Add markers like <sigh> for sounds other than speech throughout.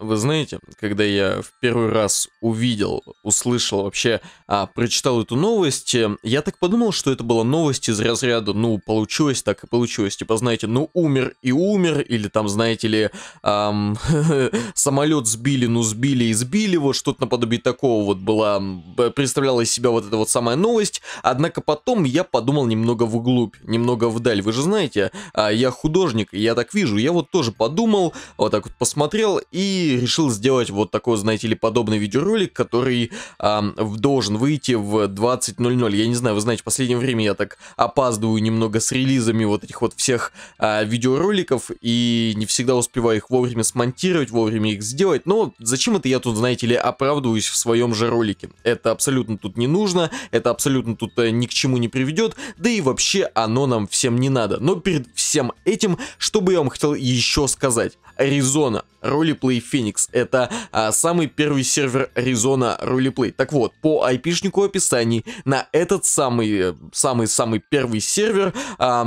Вы знаете, когда я в первый раз увидел, услышал вообще, а, прочитал эту новость, э, я так подумал, что это была новость из разряда, ну, получилось так и получилось. Типа, знаете, ну, умер и умер, или там, знаете ли, эм, <laughs> самолет сбили, ну, сбили и сбили, его что-то наподобие такого вот была, представляла из себя вот эта вот самая новость. Однако потом я подумал немного вглубь, немного вдаль. Вы же знаете, а, я художник, я так вижу, я вот тоже подумал, вот так вот посмотрел и решил сделать вот такой, знаете ли, подобный видеоролик, который а, должен выйти в 20.00. Я не знаю, вы знаете, в последнее время я так опаздываю немного с релизами вот этих вот всех а, видеороликов, и не всегда успеваю их вовремя смонтировать, вовремя их сделать, но зачем это я тут, знаете ли, оправдываюсь в своем же ролике? Это абсолютно тут не нужно, это абсолютно тут э, ни к чему не приведет, да и вообще оно нам всем не надо. Но перед всем этим, что бы я вам хотел еще сказать? Аризона, ролиплей Феникс Это а, самый первый сервер Arizona рулиплей. Так вот, по айпишнику шнику описаний на этот самый, э, самый, самый первый сервер а,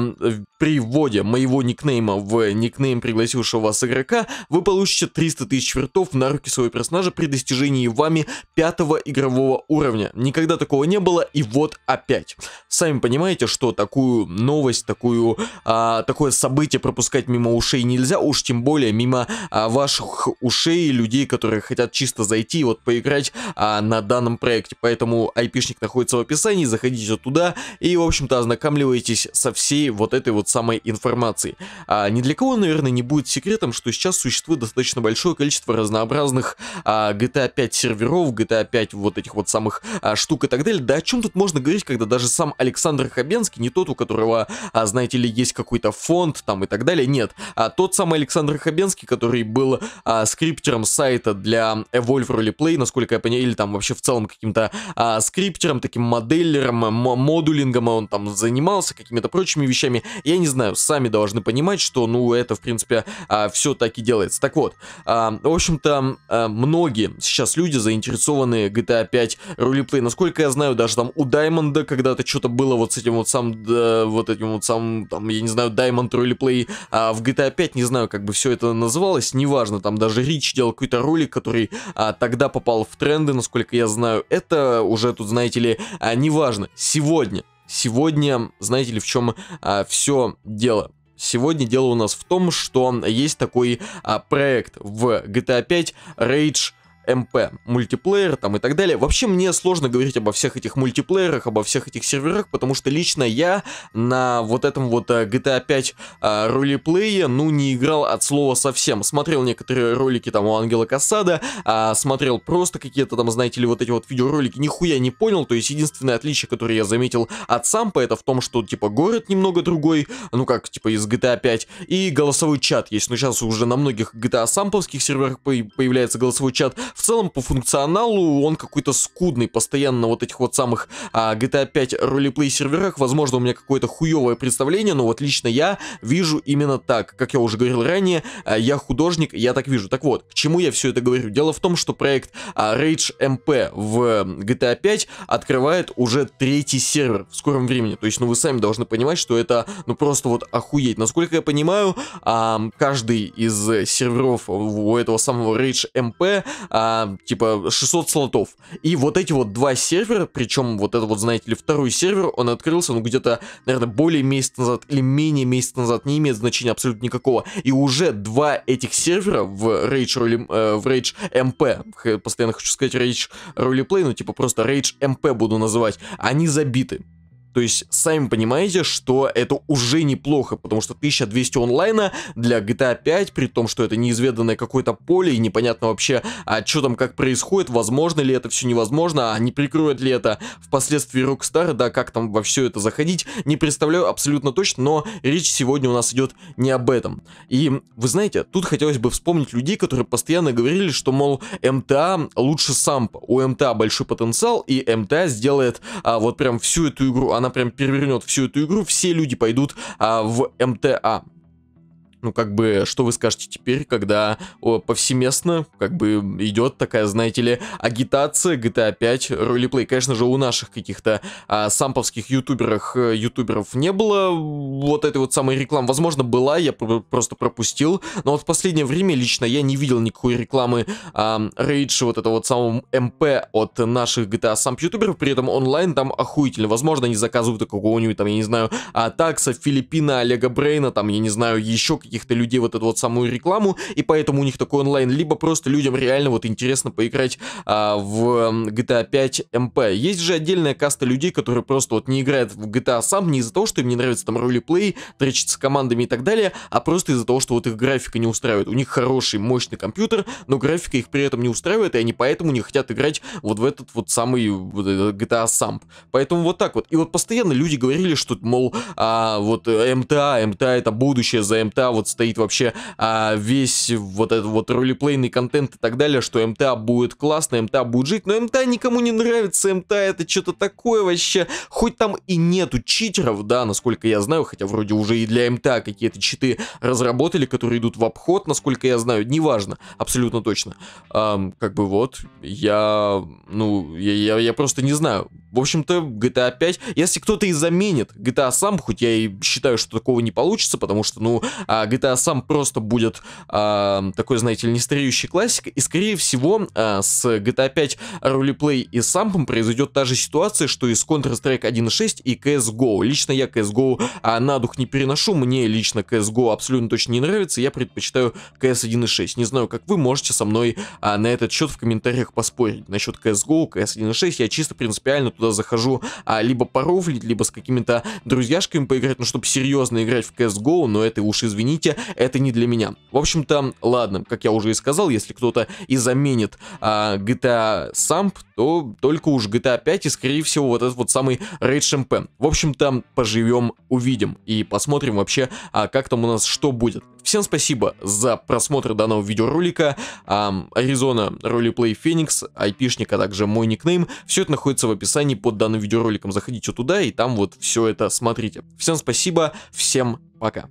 при вводе моего никнейма в никнейм пригласившего вас игрока, вы получите 300 тысяч вертов на руки своего персонажа при достижении вами пятого игрового уровня. Никогда такого не было, и вот опять. Сами понимаете, что такую новость, такую, а, такое событие пропускать мимо ушей нельзя, уж тем более мимо а, ваших уш ушей людей, которые хотят чисто зайти и вот поиграть а, на данном проекте. Поэтому айпишник находится в описании, заходите туда и, в общем-то, ознакомливайтесь со всей вот этой вот самой информацией. А, ни для кого, наверное, не будет секретом, что сейчас существует достаточно большое количество разнообразных а, GTA 5 серверов, GTA 5 вот этих вот самых а, штук и так далее. Да о чем тут можно говорить, когда даже сам Александр Хабенский, не тот, у которого, а, знаете ли, есть какой-то фонд там и так далее, нет, а тот самый Александр Хабенский, который был а, скрипт скриптером сайта для Evolve Roleplay, насколько я понял, или там вообще в целом каким-то а, скриптером, таким моделлером, модулингом а он там занимался, какими-то прочими вещами. Я не знаю, сами должны понимать, что, ну, это, в принципе, а, все так и делается. Так вот, а, в общем-то, а, многие сейчас люди заинтересованы GTA 5 Roleplay. Насколько я знаю, даже там у Даймонда когда-то что-то было вот с этим вот сам, да, вот этим вот сам, там, я не знаю, Diamond Roleplay а, в GTA 5, не знаю, как бы все это называлось, неважно, там даже Ри Рич делал какой-то ролик, который а, тогда попал в тренды, насколько я знаю. Это уже тут, знаете ли, а, неважно. Сегодня, сегодня, знаете ли, в чем а, все дело. Сегодня дело у нас в том, что есть такой а, проект в GTA 5 Rage МП, мультиплеер там и так далее. Вообще мне сложно говорить обо всех этих мультиплеерах, обо всех этих серверах, потому что лично я на вот этом вот GTA 5 э, э ну, не играл от слова совсем. Смотрел некоторые ролики там у Ангела Кассада, э, смотрел просто какие-то там, знаете ли, вот эти вот видеоролики, нихуя не понял, то есть единственное отличие, которое я заметил от Сампа, это в том, что, типа, город немного другой, ну, как, типа, из GTA 5, и голосовой чат есть, Ну сейчас уже на многих GTA самповских серверах появляется голосовой чат, в целом, по функционалу он какой-то скудный, постоянно вот этих вот самых а, GTA 5 ролеплей серверах. Возможно, у меня какое-то хуевое представление, но вот лично я вижу именно так. Как я уже говорил ранее, а, я художник, я так вижу. Так вот, к чему я все это говорю? Дело в том, что проект а, Rage MP в GTA 5 открывает уже третий сервер в скором времени. То есть, ну вы сами должны понимать, что это ну просто вот охуеть. Насколько я понимаю, а, каждый из э, серверов у этого самого Rage MP а, а, типа 600 слотов. И вот эти вот два сервера, причем вот это вот, знаете ли, второй сервер, он открылся, ну где-то, наверное, более месяца назад или менее месяца назад, не имеет значения абсолютно никакого. И уже два этих сервера в Rage, роли, э, в Rage MP, постоянно хочу сказать Rage Roleplay, ну типа просто Rage MP буду называть, они забиты. То есть, сами понимаете, что это уже неплохо, потому что 1200 онлайна для GTA 5, при том, что это неизведанное какое-то поле и непонятно вообще, а что там как происходит, возможно ли это все невозможно, а не прикроет ли это впоследствии Rockstar, да, как там во все это заходить, не представляю абсолютно точно, но речь сегодня у нас идет не об этом. И, вы знаете, тут хотелось бы вспомнить людей, которые постоянно говорили, что, мол, МТА эм лучше САМ, у МТА эм большой потенциал, и МТА эм сделает а, вот прям всю эту игру, она она прям перевернет всю эту игру, все люди пойдут а, в МТА ну, как бы, что вы скажете теперь, когда о, повсеместно, как бы, идет такая, знаете ли, агитация GTA 5 ролеплей. Конечно же, у наших каких-то а, самповских ютуберах, э, ютуберов не было вот этой вот самой рекламы. Возможно, была, я просто пропустил, но вот в последнее время лично я не видел никакой рекламы а, Rage, вот этого вот самого МП от наших GTA самп ютуберов, при этом онлайн там охуительно. Возможно, они заказывают какого-нибудь, там, я не знаю, атакса Филиппина, Олега Брейна, там, я не знаю, еще каких каких-то людей вот эту вот самую рекламу, и поэтому у них такой онлайн, либо просто людям реально вот интересно поиграть а, в GTA 5 MP. Есть же отдельная каста людей, которые просто вот не играют в GTA сам не из-за того, что им не нравится там ролеплей, тречиться с командами и так далее, а просто из-за того, что вот их графика не устраивает. У них хороший, мощный компьютер, но графика их при этом не устраивает, и они поэтому не хотят играть вот в этот вот самый GTA сам Поэтому вот так вот. И вот постоянно люди говорили, что, мол, а, вот MTA э, MTA эм а, эм а это будущее за MTA эм вот стоит вообще а, весь вот этот вот ролеплейный контент и так далее, что МТА будет классно, МТА будет жить, но МТА никому не нравится, МТА это что-то такое вообще, хоть там и нету читеров, да, насколько я знаю, хотя вроде уже и для МТА какие-то читы разработали, которые идут в обход, насколько я знаю, неважно, абсолютно точно. Эм, как бы вот, я, ну, я, я, я просто не знаю, в общем-то, GTA 5, если кто-то и заменит GTA сам, хоть я и считаю, что такого не получится, потому что, ну, а, GTA сам просто будет а, такой, знаете ли, нестареющий классик, и, скорее всего, а, с GTA 5 ролеплей и сампом произойдет та же ситуация, что и с Counter-Strike 1.6 и CSGO. Лично я CSGO а, на дух не переношу, мне лично CSGO абсолютно точно не нравится, я предпочитаю CS 1.6. Не знаю, как вы можете со мной а, на этот счет в комментариях поспорить. Насчет CSGO, CS 1.6 я чисто принципиально туда захожу, а либо порофлить, либо с какими-то друзьяшками поиграть, ну, чтобы серьезно играть в CSGO, но это уж извините, это не для меня. В общем-то, ладно, как я уже и сказал, если кто-то и заменит а, GTA Samp, то только уж GTA 5 и, скорее всего, вот этот вот самый Raid Champagne. В общем-то, поживем, увидим и посмотрим вообще, а, как там у нас что будет. Всем спасибо за просмотр данного видеоролика. Аризона, Ролл-плей Феникс, айпишник, а также мой никнейм. Все это находится в описании описании под данным видеороликом. Заходите туда и там вот все это смотрите. Всем спасибо, всем пока.